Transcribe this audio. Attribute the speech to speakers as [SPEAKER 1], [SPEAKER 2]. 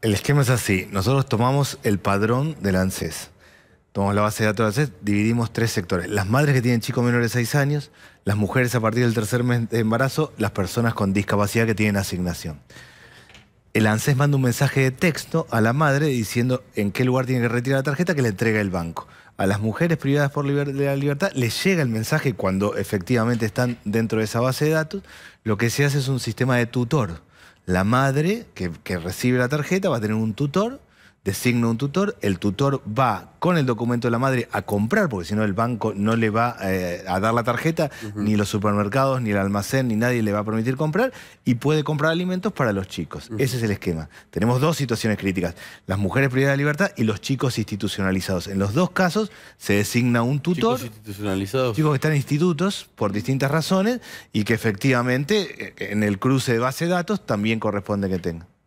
[SPEAKER 1] El esquema es así. Nosotros tomamos el padrón del ANSES. Tomamos la base de datos del ANSES, dividimos tres sectores. Las madres que tienen chicos menores de 6 años, las mujeres a partir del tercer mes de embarazo, las personas con discapacidad que tienen asignación el ANSES manda un mensaje de texto a la madre diciendo en qué lugar tiene que retirar la tarjeta que le entrega el banco. A las mujeres privadas por de la libertad les llega el mensaje cuando efectivamente están dentro de esa base de datos. Lo que se hace es un sistema de tutor. La madre que recibe la tarjeta va a tener un tutor designa un tutor, el tutor va con el documento de la madre a comprar, porque si no el banco no le va eh, a dar la tarjeta, ni los supermercados, ni el almacén, ni nadie le va a permitir comprar, y puede comprar alimentos para los chicos. Ese es el esquema. Tenemos dos situaciones críticas, las mujeres privadas de libertad y los chicos institucionalizados. En los dos casos se designa un tutor. Chicos institucionalizados. Chicos que están en institutos por distintas razones y que efectivamente eh, en el cruce de base de datos también corresponde que tengan.